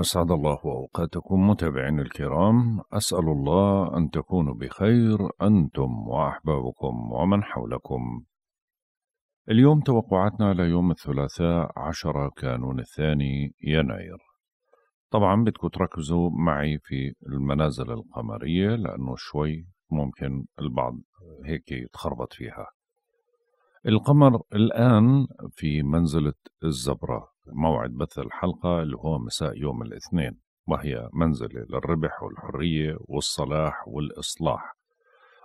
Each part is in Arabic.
أسعد الله أوقاتكم متابعين الكرام أسأل الله أن تكونوا بخير أنتم وأحبابكم ومن حولكم اليوم توقعاتنا ليوم الثلاثاء 10 كانون الثاني يناير طبعا بدكم تركزوا معي في المنازل القمرية لأنه شوي ممكن البعض هيك يتخربط فيها القمر الآن في منزلة الزبرة موعد بث الحلقة اللي هو مساء يوم الاثنين وهي منزلة للربح والحرية والصلاح والإصلاح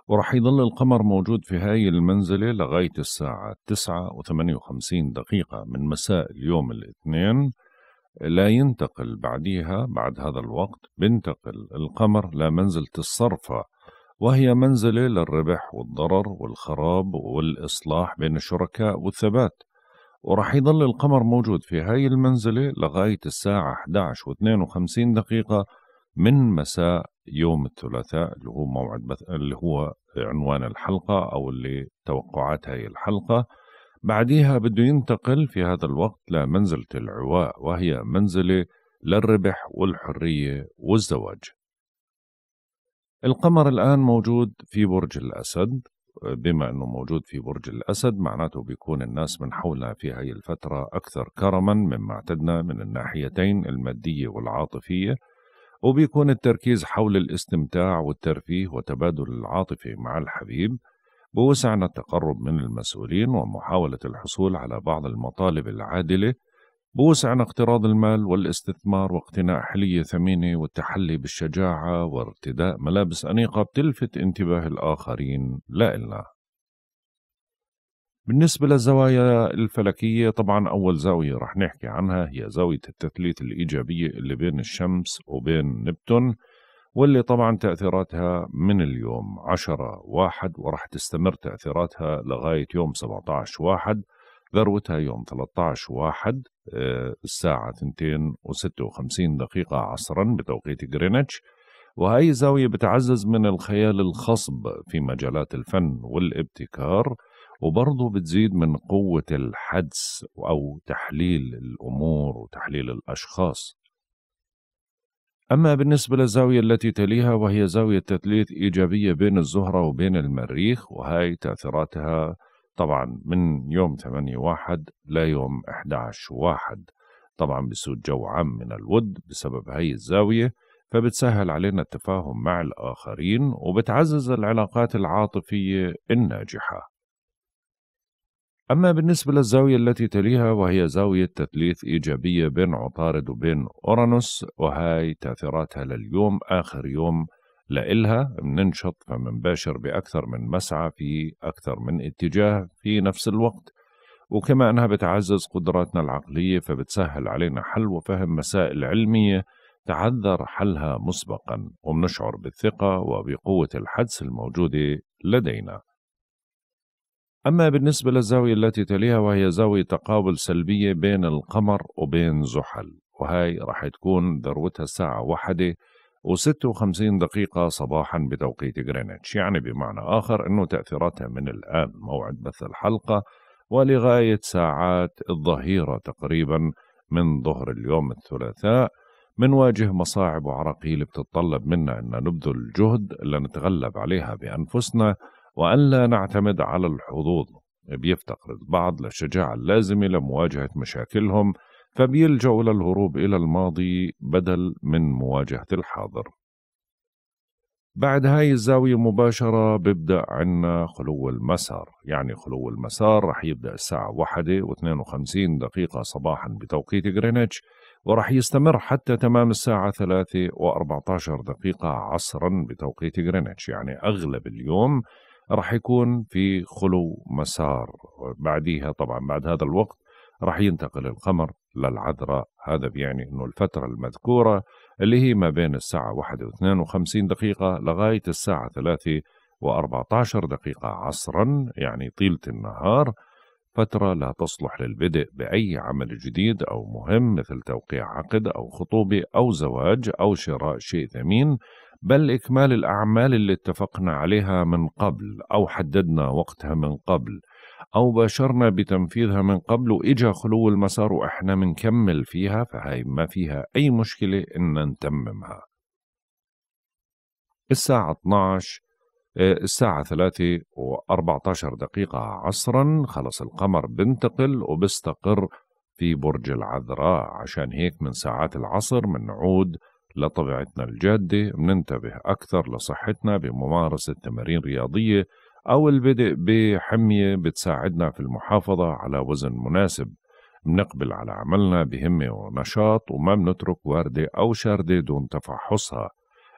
ورح يضل القمر موجود في هاي المنزلة لغاية الساعة 9 و58 دقيقة من مساء اليوم الاثنين لا ينتقل بعديها بعد هذا الوقت بنتقل القمر لمنزلة الصرفة وهي منزلة للربح والضرر والخراب والإصلاح بين الشركاء والثبات وراح يضل القمر موجود في هاي المنزلة لغاية الساعة 11 و52 دقيقة من مساء يوم الثلاثاء اللي هو موعد بث... اللي هو عنوان الحلقة أو اللي توقعات هاي الحلقة بعديها بده ينتقل في هذا الوقت لمنزلة العواء وهي منزلة للربح والحرية والزواج القمر الآن موجود في برج الأسد بما أنه موجود في برج الأسد معناته بيكون الناس من حولنا في هاي الفترة أكثر كرما مما اعتدنا من الناحيتين المادية والعاطفية وبيكون التركيز حول الاستمتاع والترفيه وتبادل العاطفة مع الحبيب بوسعنا التقرب من المسؤولين ومحاولة الحصول على بعض المطالب العادلة بوسعنا اقتراض المال والاستثمار واقتناء حلية ثمينة والتحلي بالشجاعة وارتداء ملابس أنيقة بتلفت انتباه الآخرين لا إلا بالنسبة للزوايا الفلكية طبعا أول زاوية رح نحكي عنها هي زاوية التثليث الإيجابية اللي بين الشمس وبين نبتون واللي طبعا تأثيراتها من اليوم عشرة واحد ورح تستمر تأثيراتها لغاية يوم 17 واحد ذروتها يوم 13 واحد آه، الساعة 2:56 دقيقة عصرا بتوقيت غرينتش وهي زاوية بتعزز من الخيال الخصب في مجالات الفن والابتكار وبرضه بتزيد من قوة الحدس أو تحليل الأمور وتحليل الأشخاص أما بالنسبة للزاوية التي تليها وهي زاوية تثليث إيجابية بين الزهرة وبين المريخ وهي تأثيراتها طبعا من يوم 8 واحد ليوم 11 واحد طبعا بيسود جو عام من الود بسبب هاي الزاوية فبتسهل علينا التفاهم مع الآخرين وبتعزز العلاقات العاطفية الناجحة أما بالنسبة للزاوية التي تليها وهي زاوية تثليث إيجابية بين عطارد وبين أورانوس وهاي تأثيراتها لليوم آخر يوم لإلها بننشط فبنباشر بأكثر من مسعى في أكثر من اتجاه في نفس الوقت وكما أنها بتعزز قدراتنا العقلية فبتسهل علينا حل وفهم مسائل علمية تعذر حلها مسبقا وبنشعر بالثقة وبقوة الحدس الموجودة لدينا أما بالنسبة للزاوية التي تليها وهي زاوية تقابل سلبية بين القمر وبين زحل وهي راح تكون ذروتها الساعة واحدة و56 دقيقة صباحا بتوقيت غرينتش يعني بمعنى آخر أنه تأثيراتها من الآن موعد بث الحلقة ولغاية ساعات الظهيرة تقريبا من ظهر اليوم الثلاثاء منواجه مصاعب وعراقيل بتتطلب منا أن نبذل جهد لنتغلب عليها بأنفسنا وأن لا نعتمد على الحظوظ بيفتقر البعض للشجاعة اللازمة لمواجهة مشاكلهم فبيلجأوا للهروب إلى الماضي بدل من مواجهة الحاضر بعد هاي الزاوية مباشرة ببدأ عنا خلو المسار يعني خلو المسار رح يبدأ الساعة واحدة واثنين وخمسين دقيقة صباحا بتوقيت غرينتش ورح يستمر حتى تمام الساعة ثلاثة عشر دقيقة عصرا بتوقيت غرينتش يعني أغلب اليوم رح يكون في خلو مسار بعديها طبعا بعد هذا الوقت رح ينتقل القمر للعذراء هذا بيعني أنه الفترة المذكورة اللي هي ما بين الساعة 1 و 52 دقيقة لغاية الساعة 3 و14 دقيقة عصرا يعني طيلة النهار فترة لا تصلح للبدء بأي عمل جديد أو مهم مثل توقيع عقد أو خطوبة أو زواج أو شراء شيء ثمين بل إكمال الأعمال اللي اتفقنا عليها من قبل أو حددنا وقتها من قبل أو باشرنا بتنفيذها من قبل وإجا خلو المسار وإحنا بنكمل فيها فهي ما فيها أي مشكلة إن نتممها الساعة 12 آه، الساعة 3 و14 دقيقة عصرا خلص القمر بنتقل وبستقر في برج العذراء عشان هيك من ساعات العصر منعود لطبيعتنا الجادة مننتبه أكثر لصحتنا بممارسة تمارين رياضية أو البدء بحمية بتساعدنا في المحافظة على وزن مناسب بنقبل على عملنا بهمة ونشاط وما بنترك واردة أو شاردة دون تفحصها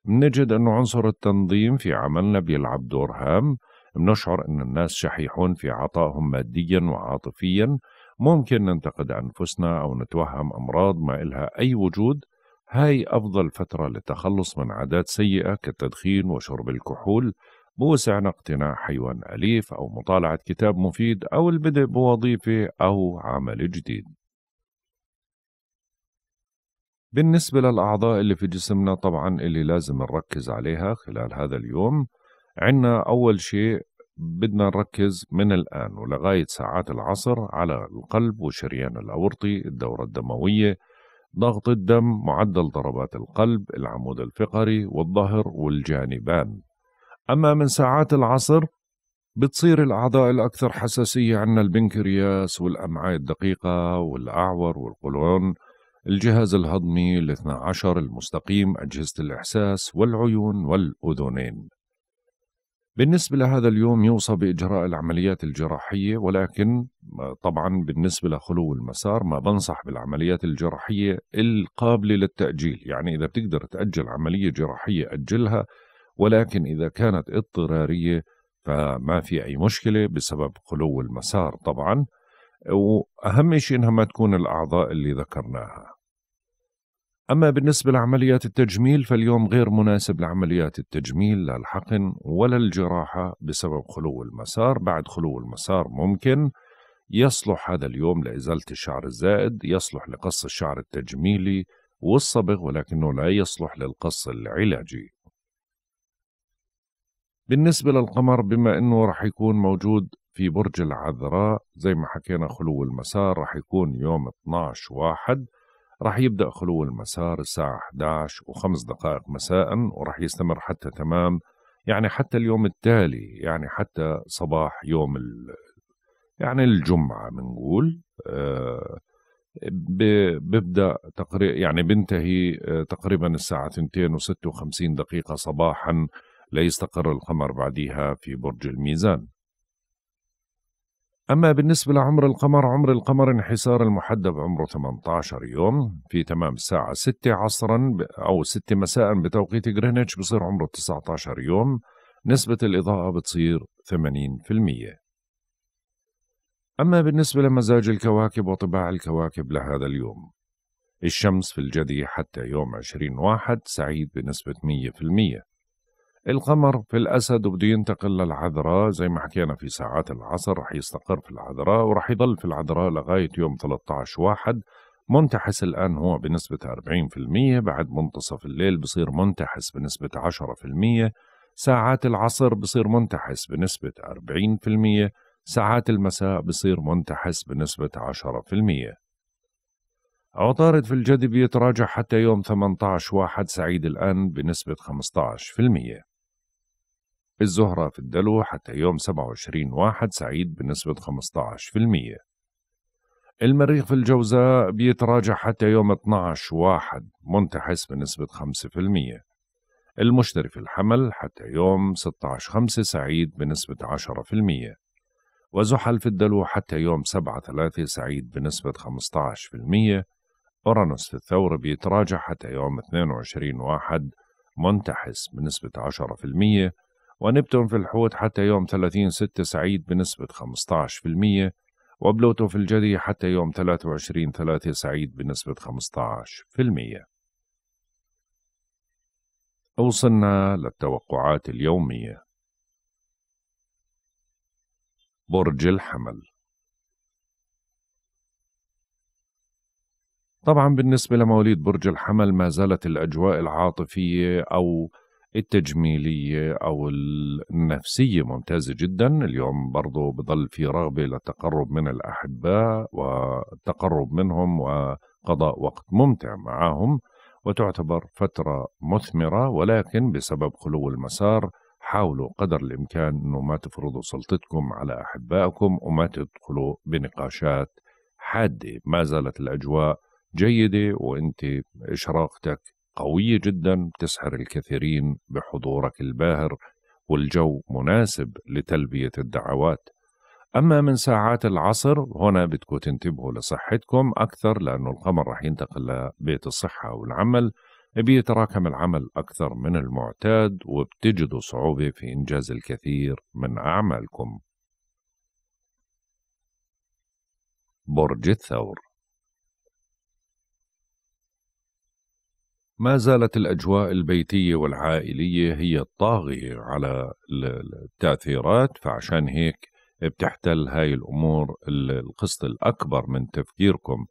بنجد أن عنصر التنظيم في عملنا بيلعب دور هام بنشعر أن الناس شحيحون في عطائهم ماديا وعاطفيا ممكن ننتقد أنفسنا أو نتوهم أمراض ما إلها أي وجود هاي أفضل فترة للتخلص من عادات سيئة كالتدخين وشرب الكحول بوسعنا اقتناء حيوان أليف أو مطالعة كتاب مفيد أو البدء بوظيفة أو عمل جديد. بالنسبة للأعضاء اللي في جسمنا طبعا اللي لازم نركز عليها خلال هذا اليوم عنا أول شيء بدنا نركز من الآن ولغاية ساعات العصر على القلب والشريان الأورطي الدورة الدموية ضغط الدم معدل ضربات القلب العمود الفقري والظهر والجانبان أما من ساعات العصر بتصير الأعضاء الأكثر حساسية عندنا البنكرياس والأمعاء الدقيقة والأعور والقولون الجهاز الهضمي الاثنى عشر المستقيم أجهزة الإحساس والعيون والأذنين بالنسبة لهذا اليوم يوصى بإجراء العمليات الجراحية ولكن آه، طبعا بالنسبة لخلو المسار ما بنصح بالعمليات الجراحية القابلة للتأجيل يعني إذا بتقدر تأجل عملية جراحية أجلها ولكن إذا كانت اضطرارية فما في أي مشكلة بسبب خلو المسار طبعا وأهم شيء إنها ما تكون الأعضاء اللي ذكرناها أما بالنسبة لعمليات التجميل فاليوم غير مناسب لعمليات التجميل لا الحقن ولا الجراحة بسبب خلو المسار بعد خلو المسار ممكن يصلح هذا اليوم لإزالة الشعر الزائد يصلح لقص الشعر التجميلي والصبغ ولكنه لا يصلح للقص العلاجي بالنسبة للقمر بما أنه رح يكون موجود في برج العذراء زي ما حكينا خلو المسار رح يكون يوم 12 واحد رح يبدأ خلو المسار الساعة 11 وخمس دقائق مساء ورح يستمر حتى تمام يعني حتى اليوم التالي يعني حتى صباح يوم ال يعني الجمعة بنقول آه، ببدأ تقريبا يعني بنتهي آه، تقريبا الساعة 2 و56 دقيقة صباحا ليستقر القمر بعديها في برج الميزان أما بالنسبة لعمر القمر عمر القمر انحسار المحدب عمره 18 يوم في تمام الساعة 6 عصرا أو 6 مساء بتوقيت غرينتش بصير عمره 19 يوم نسبة الإضاءة بتصير 80% أما بالنسبة لمزاج الكواكب وطباع الكواكب لهذا اليوم الشمس في الجدي حتى يوم 20 واحد سعيد بنسبة 100% القمر في الأسد وبده ينتقل للعذراء زي ما حكينا في ساعات العصر رح يستقر في العذراء ورح يضل في العذراء لغاية يوم 13 واحد منتحس الآن هو بنسبة 40% بعد منتصف الليل بصير منتحس بنسبة 10% ساعات العصر بصير منتحس بنسبة 40% ساعات المساء بصير منتحس بنسبة 10% عطارد في الجدي بيتراجع حتى يوم 18 واحد سعيد الآن بنسبة 15% الزهرة في الدلو حتى يوم 27 واحد سعيد بنسبة 15% المريخ في الجوزاء بيتراجع حتى يوم 12 واحد منتحس بنسبة 5% المشتري في الحمل حتى يوم 16 خمسة سعيد بنسبة 10% وزحل في الدلو حتى يوم 7 ثلاثة سعيد بنسبة 15% أورانوس في الثور بيتراجع حتى يوم 22 واحد منتحس بنسبة ونبتون في الحوت حتى يوم 30 6 سعيد بنسبة 15% وبلوتو في الجدي حتى يوم 23 3 سعيد بنسبة 15% وصلنا للتوقعات اليومية برج الحمل طبعا بالنسبة لمواليد برج الحمل ما زالت الأجواء العاطفية أو التجميلية أو النفسية ممتازة جدا اليوم برضو بضل في رغبة للتقرب من الأحباء والتقرب منهم وقضاء وقت ممتع معهم وتعتبر فترة مثمرة ولكن بسبب خلو المسار حاولوا قدر الإمكان أنه ما تفرضوا سلطتكم على أحبائكم وما تدخلوا بنقاشات حادة ما زالت الأجواء جيدة وأنت إشراقتك قوية جدا تسحر الكثيرين بحضورك الباهر والجو مناسب لتلبية الدعوات أما من ساعات العصر هنا بدكم تنتبهوا لصحتكم أكثر لأنه القمر رح ينتقل لبيت الصحة والعمل بيتراكم العمل أكثر من المعتاد وبتجدوا صعوبة في إنجاز الكثير من أعمالكم برج الثور ما زالت الأجواء البيتية والعائلية هي الطاغية على التأثيرات فعشان هيك بتحتل هاي الأمور القسط الأكبر من تفكيركم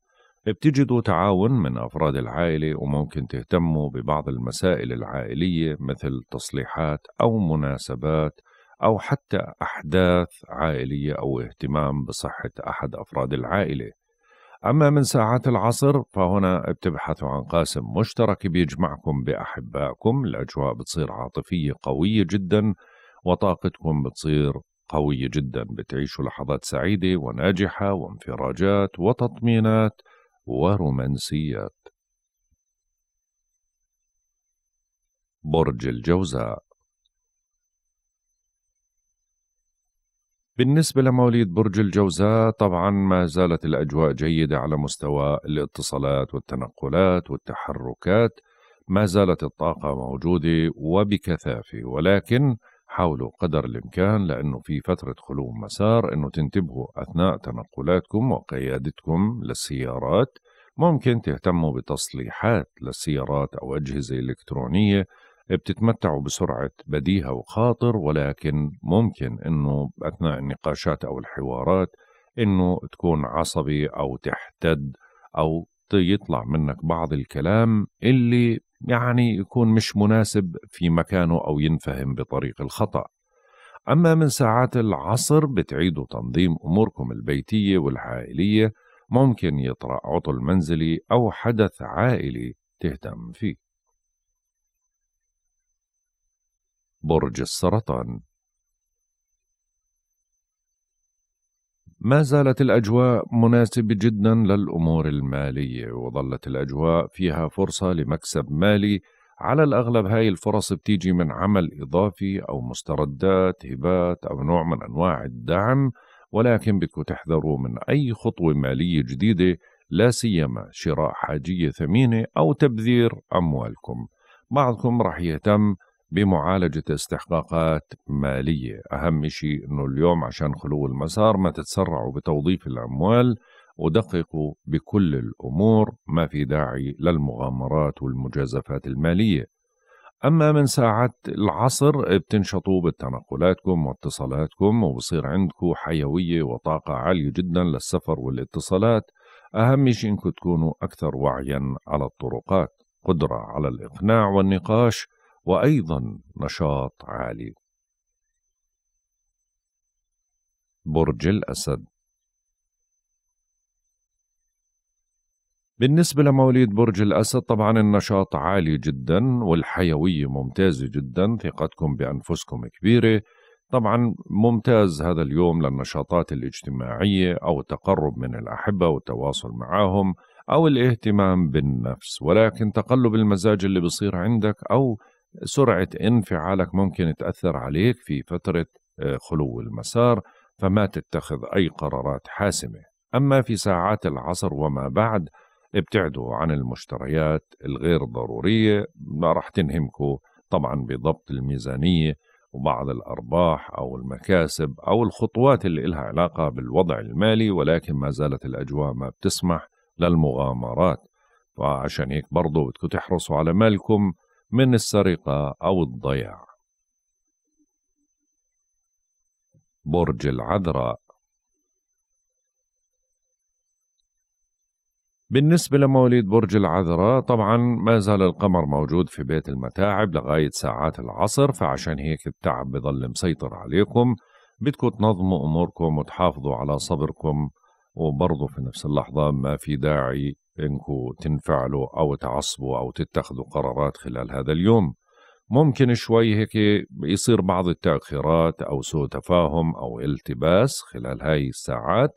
بتجدوا تعاون من أفراد العائلة وممكن تهتموا ببعض المسائل العائلية مثل تصليحات أو مناسبات أو حتى أحداث عائلية أو اهتمام بصحة أحد أفراد العائلة أما من ساعات العصر فهنا بتبحثوا عن قاسم مشترك بيجمعكم بأحبائكم الأجواء بتصير عاطفية قوية جدا وطاقتكم بتصير قوية جدا بتعيشوا لحظات سعيدة وناجحة وانفراجات وتطمينات ورومانسيات برج الجوزاء بالنسبة لمواليد برج الجوزاء طبعا ما زالت الأجواء جيدة على مستوى الاتصالات والتنقلات والتحركات ما زالت الطاقة موجودة وبكثافة ولكن حاولوا قدر الإمكان لأنه في فترة خلو مسار أنه تنتبهوا أثناء تنقلاتكم وقيادتكم للسيارات ممكن تهتموا بتصليحات للسيارات أو أجهزة إلكترونية بتتمتعوا بسرعة بديهة وخاطر ولكن ممكن أنه أثناء النقاشات أو الحوارات أنه تكون عصبي أو تحتد أو يطلع منك بعض الكلام اللي يعني يكون مش مناسب في مكانه أو ينفهم بطريق الخطأ أما من ساعات العصر بتعيدوا تنظيم أموركم البيتية والعائلية ممكن يطرأ عطل منزلي أو حدث عائلي تهتم فيه برج السرطان ما زالت الأجواء مناسبة جدا للأمور المالية وظلت الأجواء فيها فرصة لمكسب مالي على الأغلب هاي الفرص بتيجي من عمل إضافي أو مستردات هبات أو نوع من أنواع الدعم ولكن بدكم تحذروا من أي خطوة مالية جديدة لا سيما شراء حاجية ثمينة أو تبذير أموالكم بعضكم رح يهتم بمعالجة استحقاقات مالية أهم شيء أنه اليوم عشان خلو المسار ما تتسرعوا بتوظيف الأموال ودققوا بكل الأمور ما في داعي للمغامرات والمجازفات المالية أما من ساعات العصر بتنشطوا بتنقلاتكم واتصالاتكم وبصير عندكم حيوية وطاقة عالية جدا للسفر والاتصالات أهم شيء إنكم تكونوا أكثر وعيا على الطرقات قدرة على الإقناع والنقاش وأيضا نشاط عالي برج الأسد بالنسبة لمواليد برج الأسد طبعا النشاط عالي جدا والحيوية ممتازة جدا ثقتكم بأنفسكم كبيرة طبعا ممتاز هذا اليوم للنشاطات الاجتماعية أو التقرب من الأحبة والتواصل معهم أو الاهتمام بالنفس ولكن تقلب المزاج اللي بصير عندك أو سرعة انفعالك ممكن تأثر عليك في فترة آه، خلو المسار فما تتخذ أي قرارات حاسمة أما في ساعات العصر وما بعد ابتعدوا عن المشتريات الغير ضرورية ما راح تنهمكوا طبعا بضبط الميزانية وبعض الأرباح أو المكاسب أو الخطوات اللي إلها علاقة بالوضع المالي ولكن ما زالت الأجواء ما بتسمح للمغامرات فعشان هيك برضو بدكم تحرصوا على مالكم من السرقة أو الضياع. برج العذراء بالنسبة لمواليد برج العذراء طبعا ما زال القمر موجود في بيت المتاعب لغاية ساعات العصر فعشان هيك التعب بظل مسيطر عليكم بدكم تنظموا أموركم وتحافظوا على صبركم وبرضه في نفس اللحظة ما في داعي انكم تنفعلوا أو تعصبوا أو تتخذوا قرارات خلال هذا اليوم ممكن شوي هيك يصير بعض التأخيرات أو سوء تفاهم أو التباس خلال هاي الساعات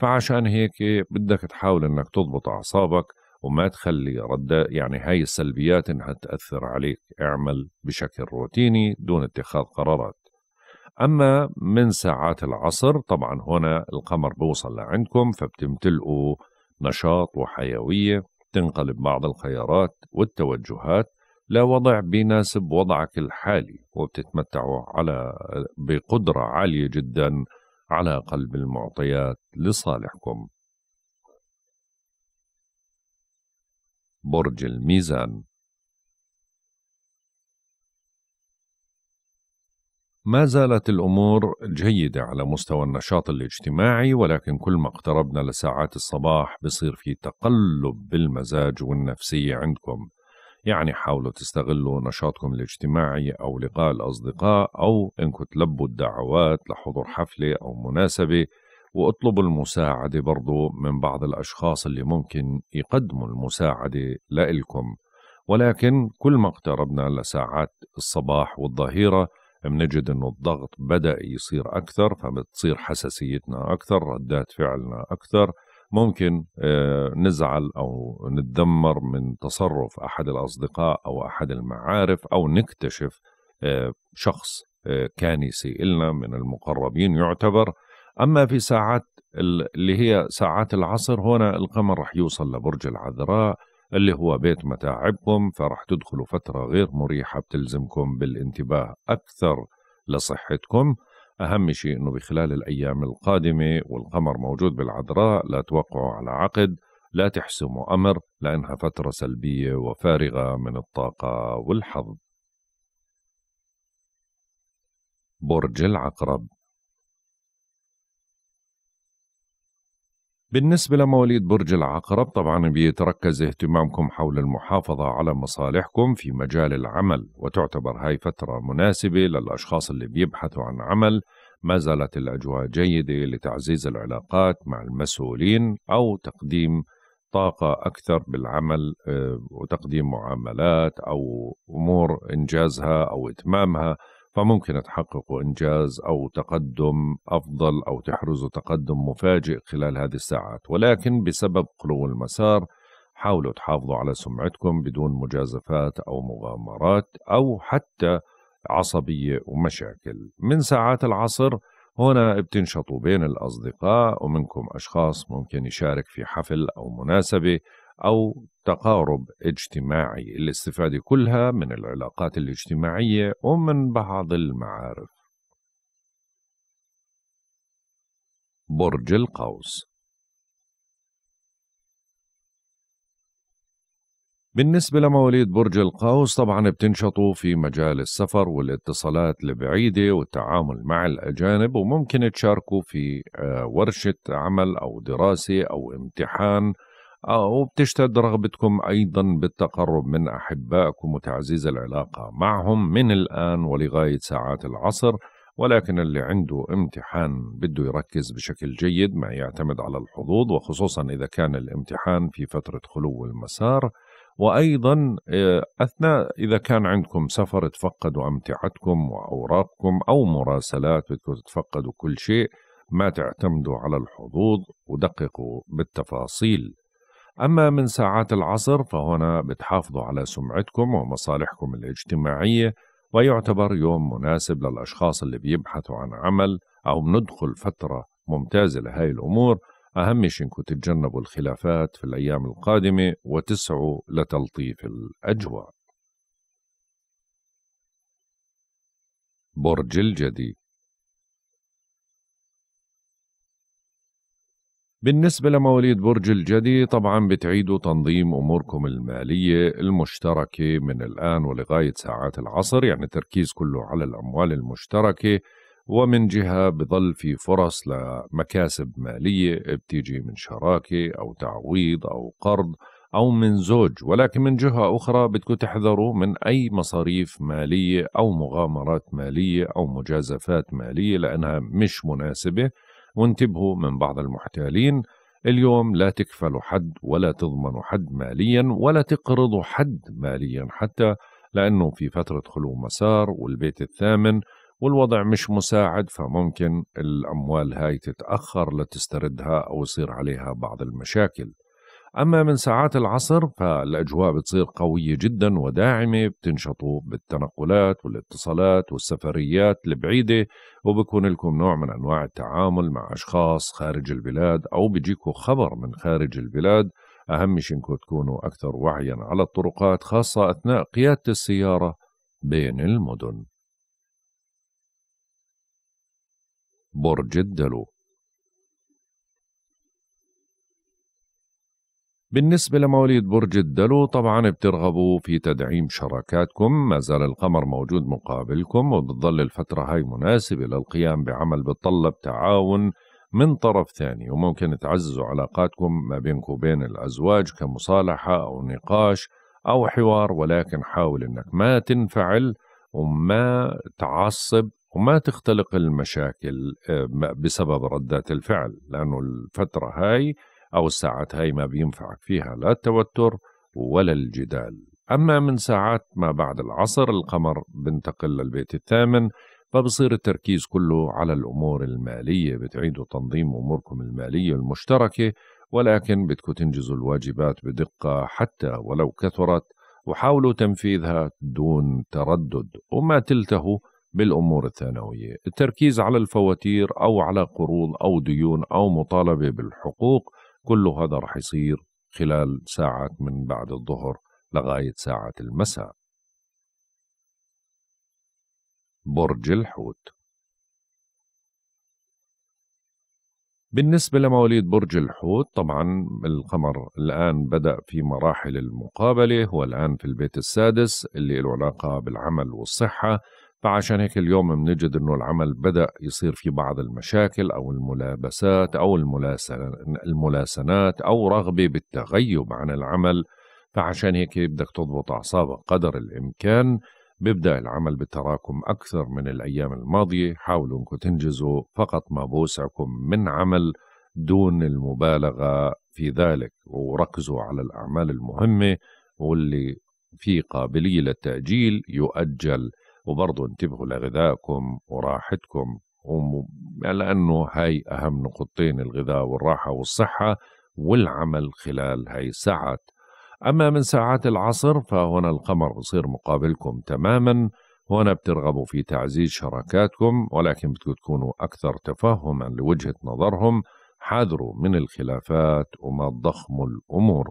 فعشان هيك بدك تحاول انك تضبط اعصابك وما تخلي رد يعني هاي السلبيات انها تاثر عليك اعمل بشكل روتيني دون اتخاذ قرارات أما من ساعات العصر طبعا هنا القمر بوصل لعندكم فبتمتلئوا نشاط وحيوية تنقلب بعض الخيارات والتوجهات لوضع بيناسب وضعك الحالي وبتتمتعوا على بقدرة عالية جدا على قلب المعطيات لصالحكم برج الميزان ما زالت الأمور جيدة على مستوى النشاط الاجتماعي ولكن كل ما اقتربنا لساعات الصباح بصير في تقلب بالمزاج والنفسية عندكم يعني حاولوا تستغلوا نشاطكم الاجتماعي أو لقاء الأصدقاء أو إنكم تلبوا الدعوات لحضور حفلة أو مناسبة واطلبوا المساعدة برضو من بعض الأشخاص اللي ممكن يقدموا المساعدة لإلكم ولكن كل ما اقتربنا لساعات الصباح والظهيره بنجد انه الضغط بدا يصير اكثر فبتصير حساسيتنا اكثر ردات فعلنا اكثر ممكن آه، نزعل او نتذمر من تصرف احد الاصدقاء او احد المعارف او نكتشف آه، شخص آه، كانسي إلنا من المقربين يعتبر أما في ساعات اللي هي ساعات العصر هنا القمر رح يوصل لبرج العذراء اللي هو بيت متاعبكم فرح تدخلوا فترة غير مريحة بتلزمكم بالانتباه أكثر لصحتكم أهم شيء أنه بخلال الأيام القادمة والقمر موجود بالعذراء لا توقعوا على عقد لا تحسموا أمر لأنها فترة سلبية وفارغة من الطاقة والحظ برج العقرب بالنسبة لمواليد برج العقرب طبعا بيتركز اهتمامكم حول المحافظة على مصالحكم في مجال العمل وتعتبر هاي فترة مناسبة للأشخاص اللي بيبحثوا عن عمل ما زالت الأجواء جيدة لتعزيز العلاقات مع المسؤولين أو تقديم طاقة أكثر بالعمل آه، وتقديم معاملات أو أمور إنجازها أو إتمامها فممكن تحققوا إنجاز أو تقدم أفضل أو تحرزوا تقدم مفاجئ خلال هذه الساعات ولكن بسبب قلو المسار حاولوا تحافظوا على سمعتكم بدون مجازفات أو مغامرات أو حتى عصبية ومشاكل من ساعات العصر هنا بتنشطوا بين الأصدقاء ومنكم أشخاص ممكن يشارك في حفل أو مناسبة أو تقارب اجتماعي الاستفادة كلها من العلاقات الاجتماعية ومن بعض المعارف برج القوس بالنسبة لمواليد برج القوس طبعا بتنشطوا في مجال السفر والاتصالات البعيدة والتعامل مع الأجانب وممكن تشاركوا في آه، ورشة عمل أو دراسة أو امتحان آه، وبتشتد رغبتكم أيضا بالتقرب من أحبائكم وتعزيز العلاقة معهم من الآن ولغاية ساعات العصر ولكن اللي عنده امتحان بده يركز بشكل جيد ما يعتمد على الحظوظ وخصوصا إذا كان الامتحان في فترة خلو المسار وأيضا آه، أثناء إذا كان عندكم سفر تفقدوا أمتعتكم وأوراقكم أو مراسلات بدكم تفقدوا كل شيء ما تعتمدوا على الحظوظ ودققوا بالتفاصيل أما من ساعات العصر فهنا بتحافظوا على سمعتكم ومصالحكم الاجتماعية ويعتبر يوم مناسب للأشخاص اللي بيبحثوا عن عمل أو بندخل فترة ممتازة لهاي الأمور أهم شيء إنكم تتجنبوا الخلافات في الأيام القادمة وتسعوا لتلطيف الأجواء برج الجدي بالنسبة لمواليد برج الجدي طبعا بتعيدوا تنظيم أموركم المالية المشتركة من الآن ولغاية ساعات العصر يعني التركيز كله على الأموال المشتركة ومن جهة بضل في فرص لمكاسب مالية بتيجي من شراكة أو تعويض أو قرض أو من زوج ولكن من جهة أخرى بدكم تحذروا من أي مصاريف مالية أو مغامرات مالية أو مجازفات مالية لأنها مش مناسبة وانتبهوا من بعض المحتالين اليوم لا تكفلوا حد ولا تضمنوا حد ماليا ولا تقرضوا حد ماليا حتى لأنه في فترة خلو مسار والبيت الثامن والوضع مش مساعد فممكن الأموال هاي تتأخر لتستردها أو يصير عليها بعض المشاكل أما من ساعات العصر فالأجواء بتصير قوية جدا وداعمة بتنشطوا بالتنقلات والاتصالات والسفريات البعيدة وبكون لكم نوع من أنواع التعامل مع أشخاص خارج البلاد أو بيجيكوا خبر من خارج البلاد أهم شيء إنكم تكونوا أكثر وعيا على الطرقات خاصة أثناء قيادة السيارة بين المدن برج الدلو بالنسبة لمواليد برج الدلو طبعا بترغبوا في تدعيم شراكاتكم ما زال القمر موجود مقابلكم وبتظل الفترة هاي مناسبة للقيام بعمل بتطلب تعاون من طرف ثاني وممكن تعززوا علاقاتكم ما بينكم وبين الأزواج كمصالحة أو نقاش أو حوار ولكن حاول أنك ما تنفعل وما تعصب وما تختلق المشاكل آه، بسبب ردات الفعل لأنه الفترة هاي أو الساعات هاي ما بينفعك فيها لا التوتر ولا الجدال أما من ساعات ما بعد العصر القمر بنتقل للبيت الثامن فبصير التركيز كله على الأمور المالية بتعيدوا تنظيم أموركم المالية المشتركة ولكن بدكم تنجزوا الواجبات بدقة حتى ولو كثرت وحاولوا تنفيذها دون تردد وما تلتهوا بالأمور الثانوية التركيز على الفواتير أو على قروض أو ديون أو مطالبة بالحقوق كل هذا رح يصير خلال ساعة من بعد الظهر لغاية ساعة المساء برج الحوت بالنسبة لمواليد برج الحوت طبعا القمر الآن بدأ في مراحل المقابلة هو الآن في البيت السادس اللي له علاقة بالعمل والصحة فعشان هيك اليوم بنجد انه العمل بدا يصير في بعض المشاكل او الملابسات او الملاسنات او رغبه بالتغيب عن العمل فعشان هيك بدك تضبط اعصابك قدر الامكان بيبدا العمل بتراكم اكثر من الايام الماضيه حاولوا انكم تنجزوا فقط ما بوسعكم من عمل دون المبالغه في ذلك وركزوا على الاعمال المهمه واللي في قابليه للتاجيل يؤجل وبرضه انتبهوا لغذائكم وراحتكم لأنه هاي أهم نقطتين الغذاء والراحة والصحة والعمل خلال هاي الساعات أما من ساعات العصر فهنا القمر بصير مقابلكم تماما هنا بترغبوا في تعزيز شراكاتكم ولكن بدكم تكونوا أكثر تفهما لوجهة نظرهم حاذروا من الخلافات وما تضخموا الأمور